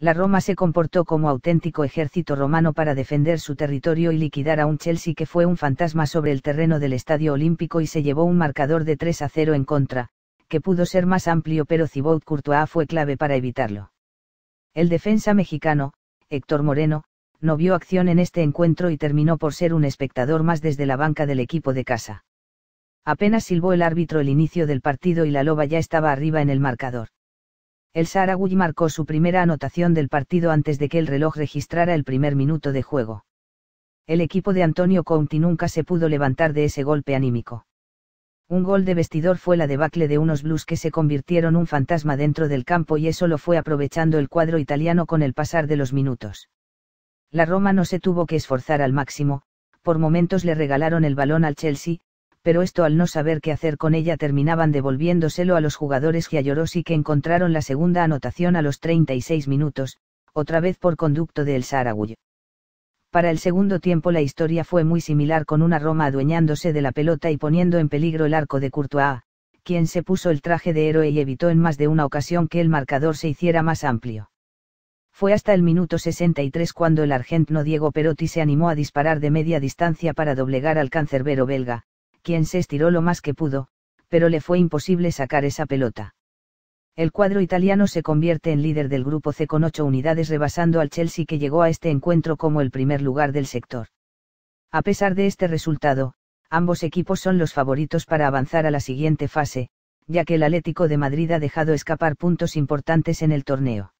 la Roma se comportó como auténtico ejército romano para defender su territorio y liquidar a un Chelsea que fue un fantasma sobre el terreno del Estadio Olímpico y se llevó un marcador de 3 a 0 en contra, que pudo ser más amplio pero Thibaut Courtois fue clave para evitarlo. El defensa mexicano, Héctor Moreno, no vio acción en este encuentro y terminó por ser un espectador más desde la banca del equipo de casa. Apenas silbó el árbitro el inicio del partido y la loba ya estaba arriba en el marcador. El Saragüey marcó su primera anotación del partido antes de que el reloj registrara el primer minuto de juego. El equipo de Antonio Conti nunca se pudo levantar de ese golpe anímico. Un gol de vestidor fue la debacle de unos blues que se convirtieron un fantasma dentro del campo y eso lo fue aprovechando el cuadro italiano con el pasar de los minutos. La Roma no se tuvo que esforzar al máximo, por momentos le regalaron el balón al Chelsea, pero esto al no saber qué hacer con ella terminaban devolviéndoselo a los jugadores giallorosi que encontraron la segunda anotación a los 36 minutos, otra vez por conducto del El Para el segundo tiempo la historia fue muy similar con una Roma adueñándose de la pelota y poniendo en peligro el arco de Courtois, quien se puso el traje de héroe y evitó en más de una ocasión que el marcador se hiciera más amplio. Fue hasta el minuto 63 cuando el argentino Diego Perotti se animó a disparar de media distancia para doblegar al cancerbero belga, quien se estiró lo más que pudo, pero le fue imposible sacar esa pelota. El cuadro italiano se convierte en líder del grupo C con ocho unidades rebasando al Chelsea que llegó a este encuentro como el primer lugar del sector. A pesar de este resultado, ambos equipos son los favoritos para avanzar a la siguiente fase, ya que el Atlético de Madrid ha dejado escapar puntos importantes en el torneo.